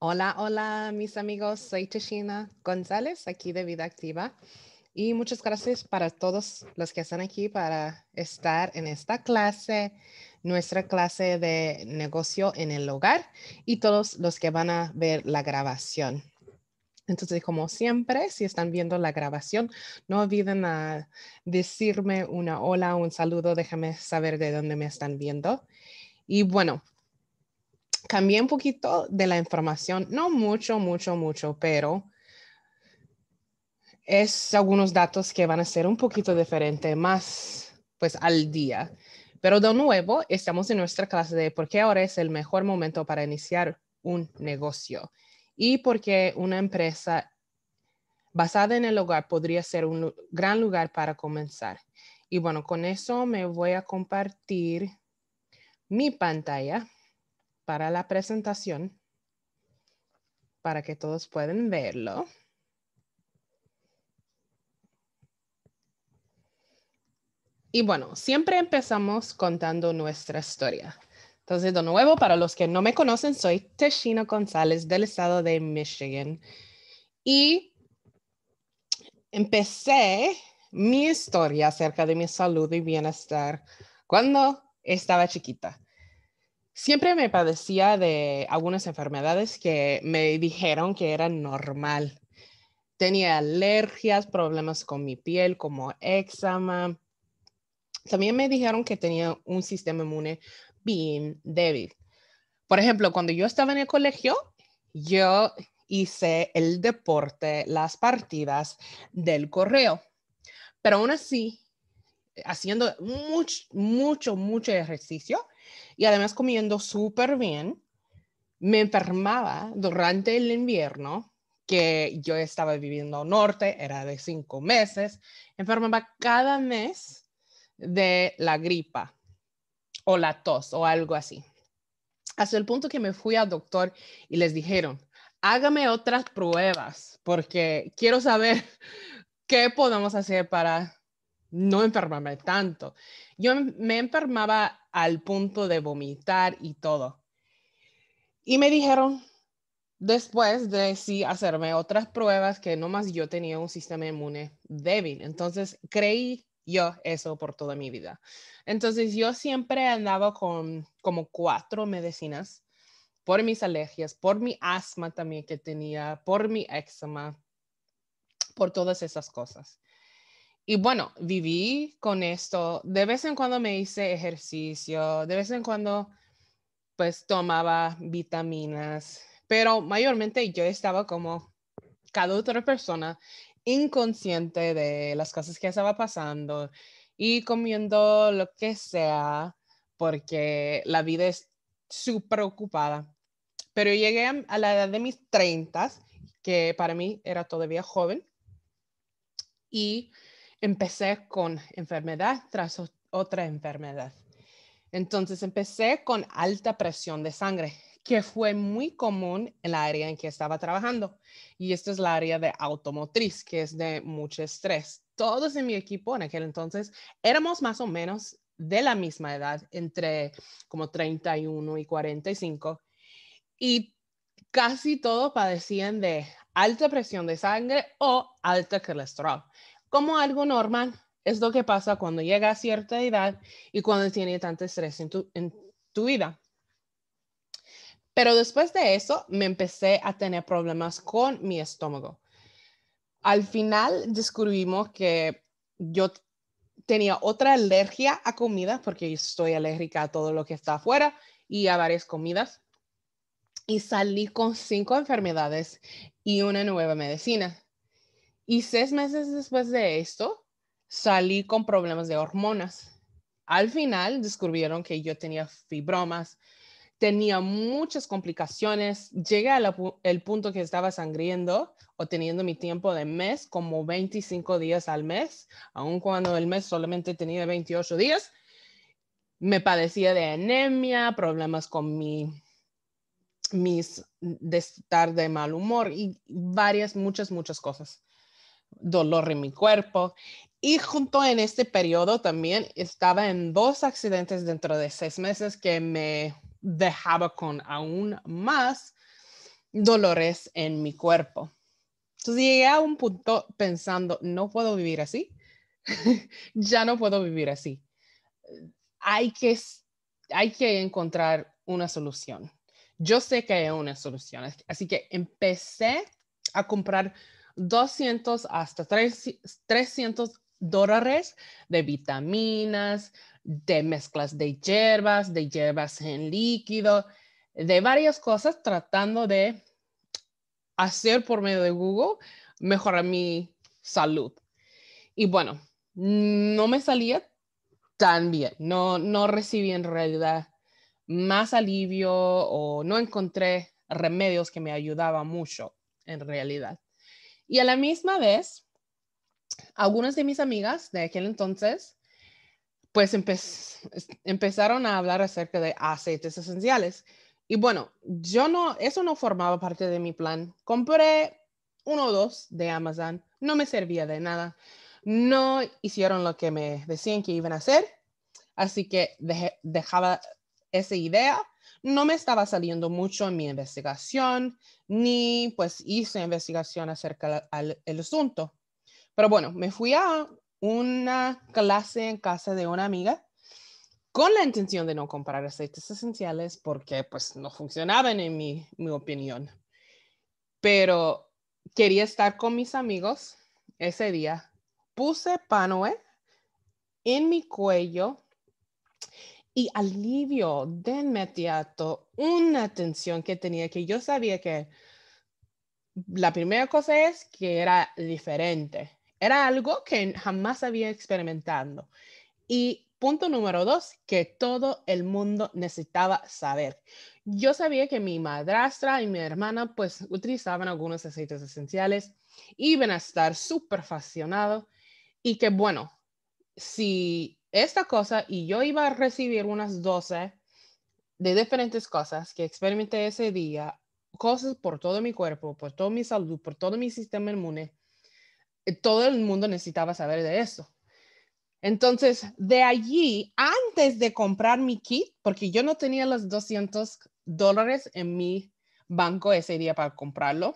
Hola, hola mis amigos, soy Teshina González, aquí de Vida Activa. Y muchas gracias para todos los que están aquí para estar en esta clase, nuestra clase de negocio en el hogar y todos los que van a ver la grabación. Entonces, como siempre, si están viendo la grabación, no olviden decirme una hola, un saludo, déjame saber de dónde me están viendo. Y bueno, cambié un poquito de la información, no mucho, mucho, mucho, pero es algunos datos que van a ser un poquito diferente, más pues al día. Pero de nuevo, estamos en nuestra clase de por qué ahora es el mejor momento para iniciar un negocio y por qué una empresa basada en el hogar podría ser un gran lugar para comenzar. Y bueno, con eso me voy a compartir mi pantalla para la presentación para que todos puedan verlo. Y bueno, siempre empezamos contando nuestra historia. Entonces, de nuevo, para los que no me conocen, soy Teshina González del estado de Michigan. Y empecé mi historia acerca de mi salud y bienestar cuando estaba chiquita siempre me padecía de algunas enfermedades que me dijeron que era normal. Tenía alergias, problemas con mi piel como eczema. También me dijeron que tenía un sistema inmune bien débil. Por ejemplo, cuando yo estaba en el colegio, yo hice el deporte, las partidas del correo. Pero aún así, haciendo mucho, mucho, mucho ejercicio, y además comiendo súper bien, me enfermaba durante el invierno que yo estaba viviendo norte, era de cinco meses, enfermaba cada mes de la gripa o la tos o algo así. Hasta el punto que me fui al doctor y les dijeron, hágame otras pruebas porque quiero saber qué podemos hacer para no enfermarme tanto. Yo me enfermaba al punto de vomitar y todo. Y me dijeron después de sí hacerme otras pruebas que nomás yo tenía un sistema inmune débil. Entonces creí yo eso por toda mi vida. Entonces yo siempre andaba con como cuatro medicinas por mis alergias, por mi asma también que tenía, por mi eczema, por todas esas cosas. Y bueno, viví con esto. De vez en cuando me hice ejercicio, de vez en cuando pues tomaba vitaminas, pero mayormente yo estaba como cada otra persona inconsciente de las cosas que estaba pasando y comiendo lo que sea porque la vida es súper ocupada. Pero llegué a la edad de mis 30, que para mí era todavía joven, y empecé con enfermedad tras otra enfermedad. Entonces empecé con alta presión de sangre, que fue muy común en la área en que estaba trabajando. Y esta es la área de automotriz, que es de mucho estrés. Todos en mi equipo en aquel entonces éramos más o menos de la misma edad, entre como 31 y 45, y casi todos padecían de alta presión de sangre o alta colesterol como algo normal. Es lo que pasa cuando llega a cierta edad y cuando tiene tanto estrés en tu, vida. Pero después de eso me empecé a tener problemas con mi estómago. Al final descubrimos que yo tenía otra alergia a comida porque estoy alérgica a todo lo que está afuera y a varias comidas. Y salí con cinco enfermedades y una nueva medicina. Y seis meses después de esto, salí con problemas de hormonas. Al final descubrieron que yo tenía fibromas, tenía muchas complicaciones, llegué al punto que estaba sangriendo o teniendo mi tiempo de mes como 25 días al mes, aun cuando el mes solamente tenía 28 días. Me padecía de anemia, problemas con mi mis de estar de mal humor y varias muchas muchas cosas dolor en mi cuerpo. Y junto en este periodo también estaba en dos accidentes dentro de seis meses que me dejaba con aún más dolores en mi cuerpo. Entonces llegué a un punto pensando, no puedo vivir así, ya no puedo vivir así. Hay que, hay que encontrar una solución. Yo sé que hay una solución, así que empecé a comprar 200 hasta 300 dólares de vitaminas, de mezclas de hierbas, de hierbas en líquido, de varias cosas tratando de hacer por medio de Google mejorar mi salud. Y bueno, no me salía tan bien, no, no recibí en realidad más alivio o no encontré remedios que me ayudaban mucho en realidad. Y a la misma vez, algunas de mis amigas de aquel entonces, pues empezaron a hablar acerca de aceites esenciales. Y bueno, yo no, eso no formaba parte de mi plan. Compré uno o dos de Amazon, no me servía de nada. No hicieron lo que me decían que iban a hacer, así que dejaba esa idea. No me estaba saliendo mucho en mi investigación, ni pues hice investigación acerca del asunto. Pero bueno, me fui a una clase en casa de una amiga con la intención de no comprar aceites esenciales porque pues no funcionaban en mi, mi opinión. Pero quería estar con mis amigos ese día. Puse panoe en mi cuello y alivio de inmediato una tensión que tenía que yo sabía que la primera cosa es que era diferente. Era algo que jamás había experimentado. Y punto número dos, que todo el mundo necesitaba saber. Yo sabía que mi madrastra y mi hermana pues utilizaban algunos aceites esenciales, iban a estar súper fascinados y que bueno, si esta cosa y yo iba a recibir unas 12 de diferentes cosas que experimenté ese día, cosas por todo mi cuerpo, por toda mi salud, por todo mi sistema inmune. Eh, todo el mundo necesitaba saber de eso. Entonces, de allí, antes de comprar mi kit, porque yo no tenía los 200 dólares en mi banco ese día para comprarlo,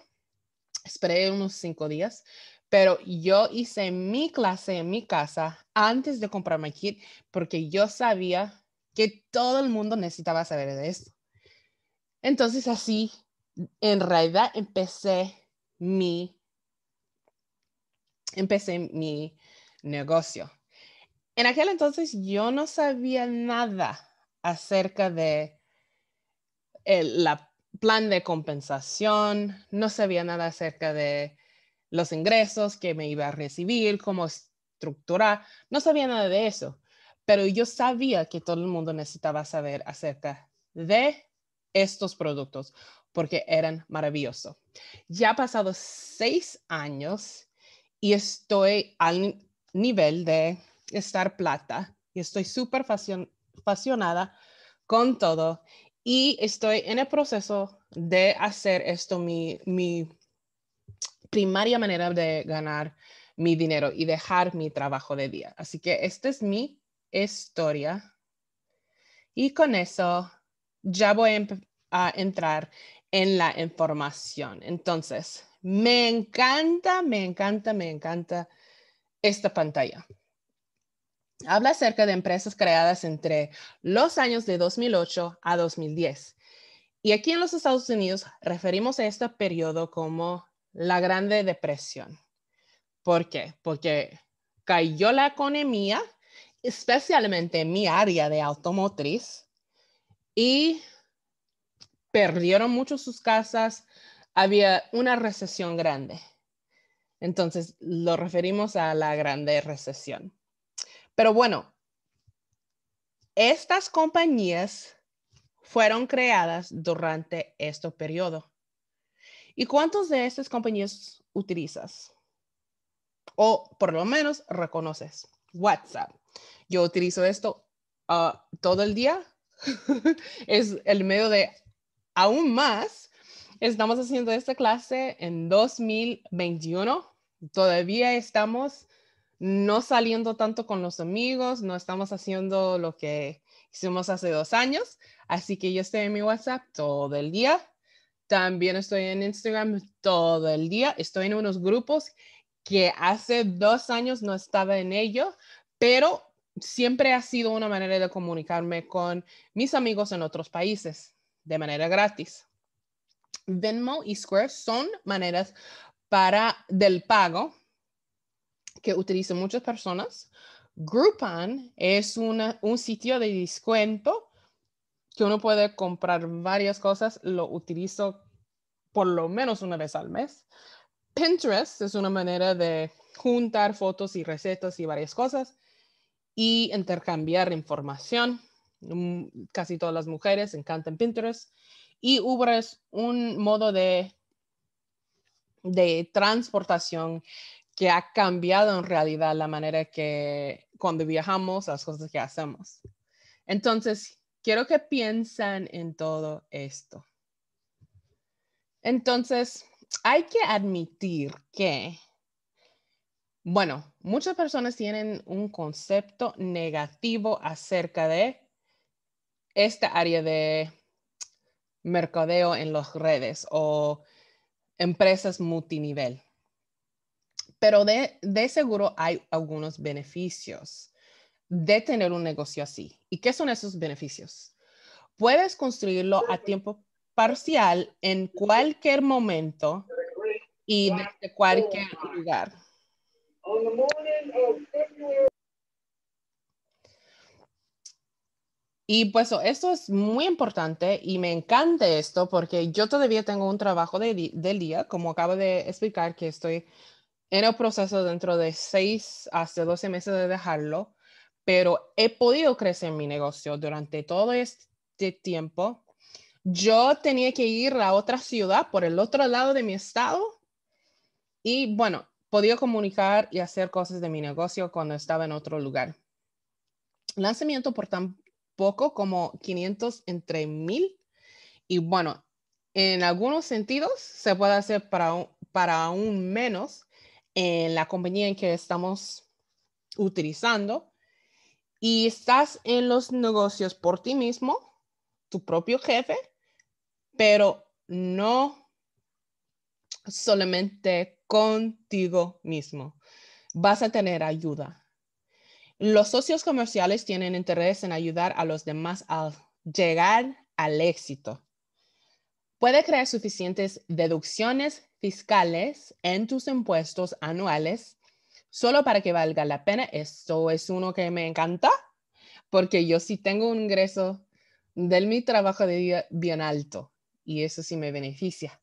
esperé unos cinco días, pero yo hice mi clase en mi casa antes de comprar mi kit porque yo sabía que todo el mundo necesitaba saber de esto. Entonces así, en realidad empecé mi, empecé mi negocio. En aquel entonces yo no sabía nada acerca de el plan de compensación, no sabía nada acerca de los ingresos que me iba a recibir, cómo estructurar. No sabía nada de eso, pero yo sabía que todo el mundo necesitaba saber acerca de estos productos porque eran maravillosos. Ya han pasado seis años y estoy al nivel de estar plata y estoy súper apasionada con todo y estoy en el proceso de hacer esto mi, mi primaria manera de ganar mi dinero y dejar mi trabajo de día. Así que esta es mi historia. Y con eso ya voy a entrar en la información. Entonces, me encanta, me encanta, me encanta esta pantalla. Habla acerca de empresas creadas entre los años de 2008 a 2010. Y aquí en los Estados Unidos referimos a este periodo como la Grande Depresión. ¿Por qué? Porque cayó la economía, especialmente en mi área de automotriz, y perdieron mucho sus casas, había una recesión grande. Entonces lo referimos a la grande recesión. Pero bueno, estas compañías fueron creadas durante este periodo. ¿Y cuántos de estas compañías utilizas? O por lo menos reconoces. WhatsApp. Yo utilizo esto ah, todo el día. es el medio de aún más. Estamos haciendo esta clase en 2021. Todavía estamos no saliendo tanto con los amigos, no estamos haciendo lo que hicimos hace dos años. Así que yo estoy en mi WhatsApp todo el día también estoy en Instagram todo el día. Estoy en unos grupos que hace dos años no estaba en ello, pero siempre ha sido una manera de comunicarme con mis amigos en otros países de manera gratis. Venmo y Square son maneras para del pago que utilizan muchas personas. Groupon es un sitio de descuento que uno puede comprar varias cosas, lo utilizo por lo menos una vez al mes. Pinterest es una manera de juntar fotos y recetas y varias cosas y intercambiar información. Mm, casi todas las mujeres encantan Pinterest y Uber es un modo de, de transportación que ha cambiado en realidad la manera que cuando viajamos, las cosas que hacemos. Entonces, quiero que piensen en todo esto. Entonces, hay que admitir que, bueno, muchas personas tienen un concepto negativo acerca de esta área de mercadeo en las redes o empresas multinivel. Pero de, de seguro hay algunos beneficios de tener un negocio así. ¿Y qué son esos beneficios? Puedes construirlo a tiempo parcial en cualquier momento y desde cualquier lugar. Y pues oh, esto es muy importante y me encanta esto porque yo todavía tengo un trabajo del día, como acabo de explicar, que estoy en el proceso dentro de seis hasta 12 meses de dejarlo pero he podido crecer mi negocio durante todo este tiempo. Yo tenía que ir a otra ciudad por el otro lado de mi estado y bueno, podía comunicar y hacer cosas de mi negocio cuando estaba en otro lugar. Lanzamiento por tan poco como 500 entre 1000 y bueno, en algunos sentidos se puede hacer para, para aún menos en la compañía en que estamos utilizando, y estás en los negocios por ti mismo, tu propio jefe, pero no solamente contigo mismo. Vas a tener ayuda. Los socios comerciales tienen interés en ayudar a los demás a llegar al éxito. Puede crear suficientes deducciones fiscales en tus impuestos anuales solo para que valga la pena. Esto es uno que me encanta porque yo sí tengo un ingreso de mi trabajo de día bien alto y eso sí me beneficia.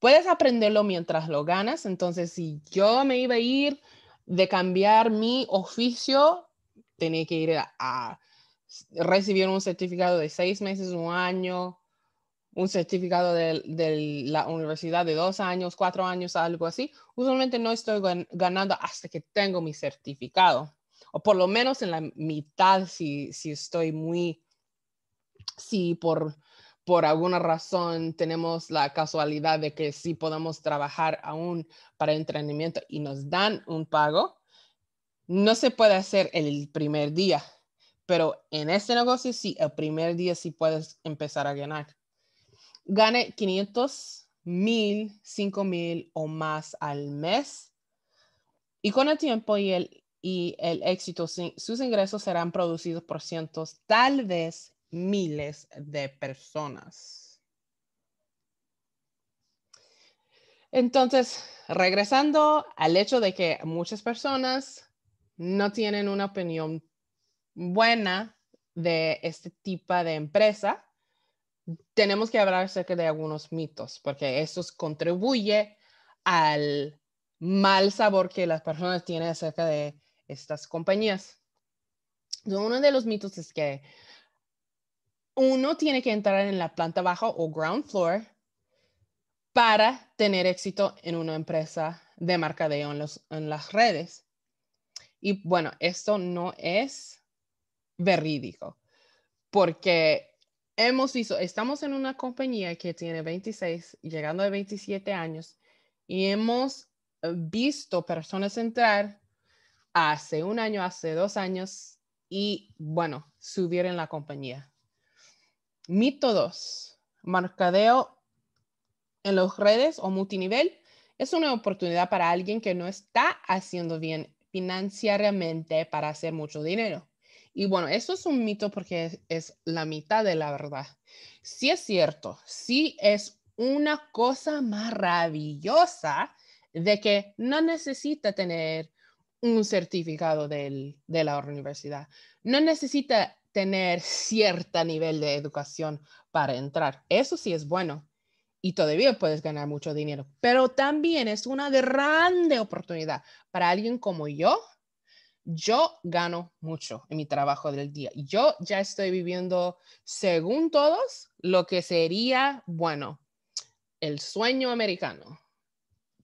Puedes aprenderlo mientras lo ganas, entonces si yo me iba a ir de cambiar mi oficio, tenía que ir a, a recibir un certificado de seis meses, un año, un certificado de, la universidad de dos años, cuatro años, algo así, usualmente no estoy ganando hasta que tengo mi certificado, o por lo menos en la mitad si, si estoy muy, si por, por alguna razón tenemos la casualidad de que sí podemos trabajar aún para entrenamiento y nos dan un pago, no se puede hacer el primer día, pero en este negocio sí, el primer día sí puedes empezar a ganar gane 500, 1000, 5000 o más al mes. Y con el tiempo y el, y el éxito, sus ingresos serán producidos por cientos, tal vez miles de personas. Entonces, regresando al hecho de que muchas personas no tienen una opinión buena de este tipo de empresa, tenemos que hablar acerca de algunos mitos, porque eso contribuye al mal sabor que las personas tienen acerca de estas compañías. Uno de los mitos es que uno tiene que entrar en la planta baja o ground floor para tener éxito en una empresa de mercadeo en, en las redes. Y bueno, esto no es verídico, porque hemos visto, estamos en una compañía que tiene 26, llegando a 27 años, y hemos eh, visto personas entrar hace un año, hace dos años, y bueno, subir en la compañía. Mito 2, mercadeo en las redes o multinivel es una oportunidad para alguien que no está haciendo bien financieramente para hacer mucho dinero. Y bueno, eso es un mito porque es, la mitad de la verdad. Sí es cierto, sí es una cosa maravillosa de que no necesita tener un certificado de la universidad, no necesita tener cierto nivel de educación para entrar. Eso sí es bueno y todavía puedes ganar mucho dinero, pero también es una grande oportunidad para alguien como yo yo gano mucho en mi trabajo del día. Yo ya estoy viviendo, según todos, lo que sería, bueno, el sueño americano.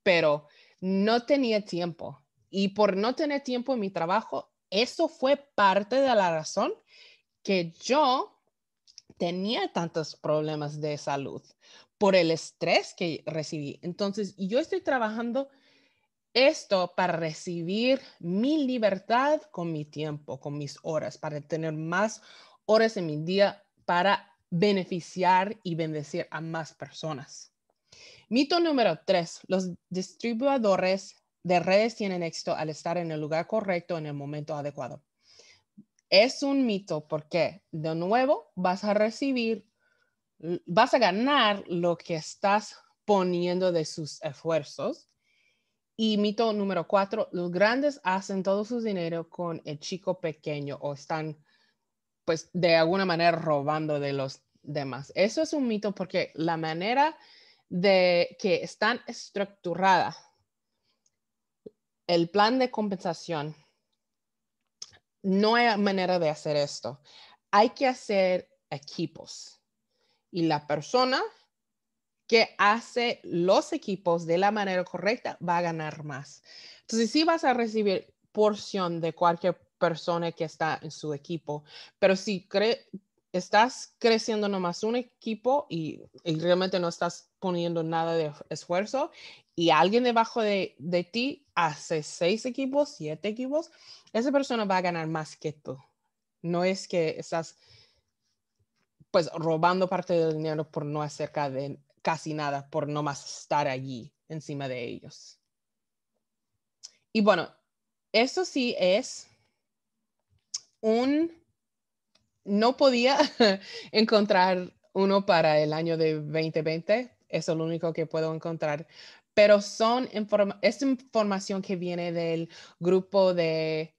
Pero no tenía tiempo. Y por no tener tiempo en mi trabajo, eso fue parte de la razón que yo tenía tantos problemas de salud por el estrés que recibí. Entonces, yo estoy trabajando esto para recibir mi libertad con mi tiempo, con mis horas, para tener más horas en mi día para beneficiar y bendecir a más personas. Mito número tres, los distribuidores de redes tienen éxito al estar en el lugar correcto en el momento adecuado. Es un mito porque, de nuevo, vas a recibir, vas a ganar lo que estás poniendo de sus esfuerzos y mito número cuatro, los grandes hacen todo su dinero con el chico pequeño o están, pues, de alguna manera robando de los demás. Eso es un mito porque la manera de que están estructurada el plan de compensación, no hay manera de hacer esto. Hay que hacer equipos y la persona que hace los equipos de la manera correcta va a ganar más. Entonces, sí vas a recibir porción de cualquier persona que está en su equipo, pero si estás creciendo nomás un equipo y, realmente no estás poniendo nada de esfuerzo y alguien debajo de, de ti hace seis equipos, siete equipos, esa persona va a ganar más que tú. No es que estás pues robando parte del dinero por no hacer cadena casi nada por no más estar allí encima de ellos. Y bueno, eso sí es un... No podía encontrar uno para el año de 2020, es lo único que puedo encontrar, pero son es información que viene del grupo de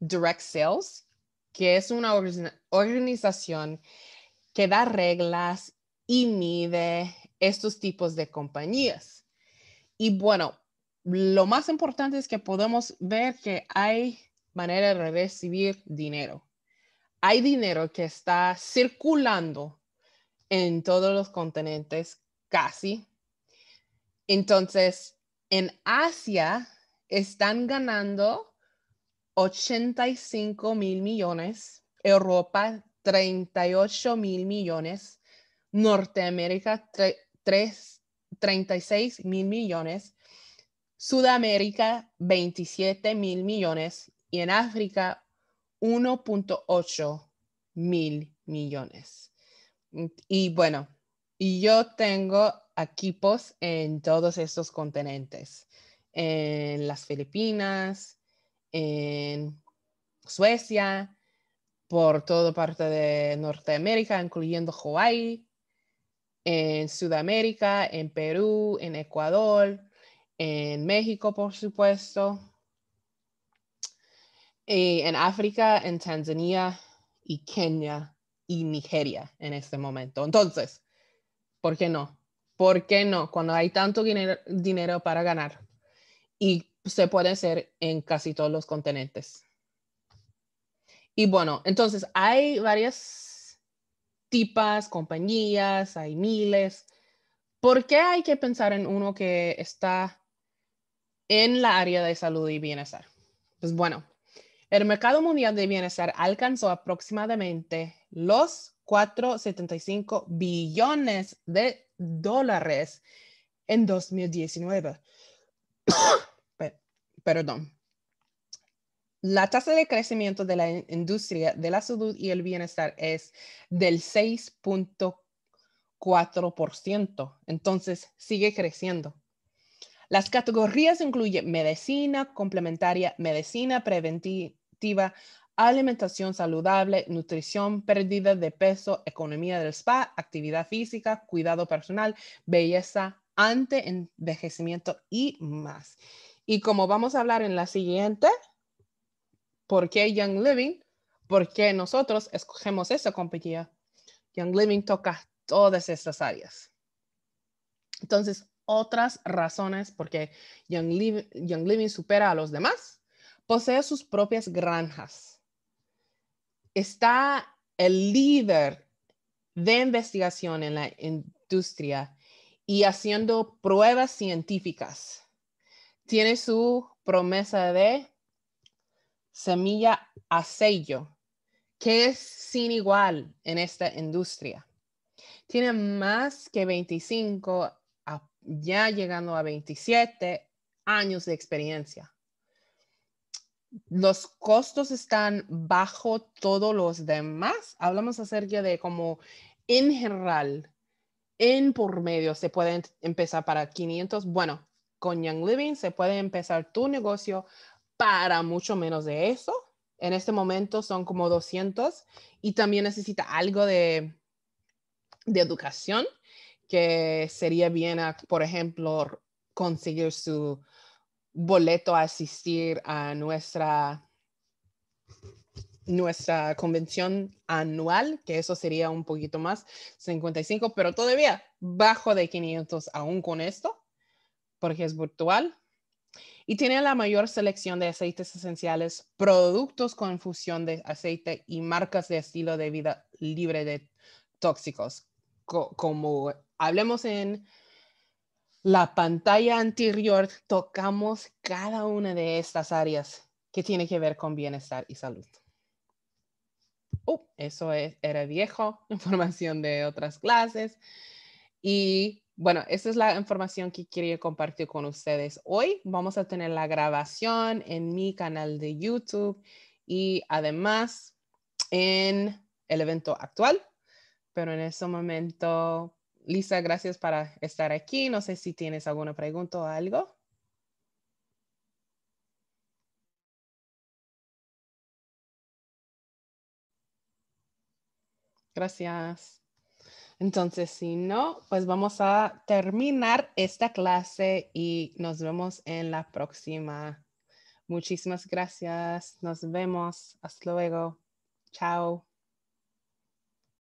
Direct Sales, que es una organización que da reglas y mide estos tipos de compañías. Y bueno, lo más importante es que podemos ver que hay manera de recibir dinero. Hay dinero que está circulando en todos los continentes, casi. Entonces, en Asia están ganando 85 mil millones, Europa 38 mil millones, Norteamérica 3:36 36 mil millones, Sudamérica 27 mil millones y en África 1.8 mil millones. Y bueno, yo tengo equipos en todos estos continentes, en las Filipinas, en Suecia, por toda parte de Norteamérica, incluyendo Hawaii, en Sudamérica, en Perú, en Ecuador, en México, por supuesto, en África, en Tanzania y Kenia y Nigeria en este momento. Entonces, ¿por qué no? ¿Por qué no? Cuando hay tanto dinero, dinero para ganar y se puede hacer en casi todos los continentes. Y bueno, entonces hay varias tipas, compañías, hay miles. ¿Por qué hay que pensar en uno que está en la área de salud y bienestar? Pues bueno, el mercado mundial de bienestar alcanzó aproximadamente los 4,75 billones de dólares en 2019. Perdón. La tasa de crecimiento de la industria de la salud y el bienestar es del 6.4%, entonces sigue creciendo. Las categorías incluyen medicina complementaria, medicina preventiva, alimentación saludable, nutrición, pérdida de peso, economía del spa, actividad física, cuidado personal, belleza, ante envejecimiento y más. Y como vamos a hablar en la siguiente, ¿Por qué Young Living? Porque nosotros escogemos esa compañía. Young Living toca todas estas áreas. Entonces, otras razones por qué Young Living supera a los demás, posee sus propias granjas. Está el líder de investigación en la industria y haciendo pruebas científicas. Tiene su promesa de semilla a sello, que es sin igual en esta industria. Tiene más que 25, ya llegando a 27 años de experiencia. Los costos están bajo todos los demás. Hablamos acerca de cómo en general, en por medio, se puede empezar para 500. Bueno, con Young Living se puede empezar tu negocio para mucho menos de eso. En este momento son como 200 y también necesita algo de, educación que sería bien, ah, por ejemplo, conseguir su boleto a asistir a nuestra nuestra convención anual, que eso sería un poquito más, 55, pero todavía bajo de 500 aún con esto, porque es virtual y tiene la mayor selección de aceites esenciales, productos con fusión de aceite y marcas de estilo de vida libre de tóxicos. como hablemos en la pantalla anterior, tocamos cada una de estas áreas que tiene que ver con bienestar y salud. Oh, eso e-, era viejo, información de otras clases. Y bueno, esa es la información que quería compartir con ustedes hoy. Vamos a tener la grabación en mi canal de YouTube y además en el evento actual. Pero en este momento, Lisa, gracias por estar aquí. No sé si tienes alguna pregunta o algo. Gracias. Entonces, si no, pues vamos a terminar esta clase y nos vemos en la próxima. Muchísimas gracias. Nos vemos. Hasta luego. Chao.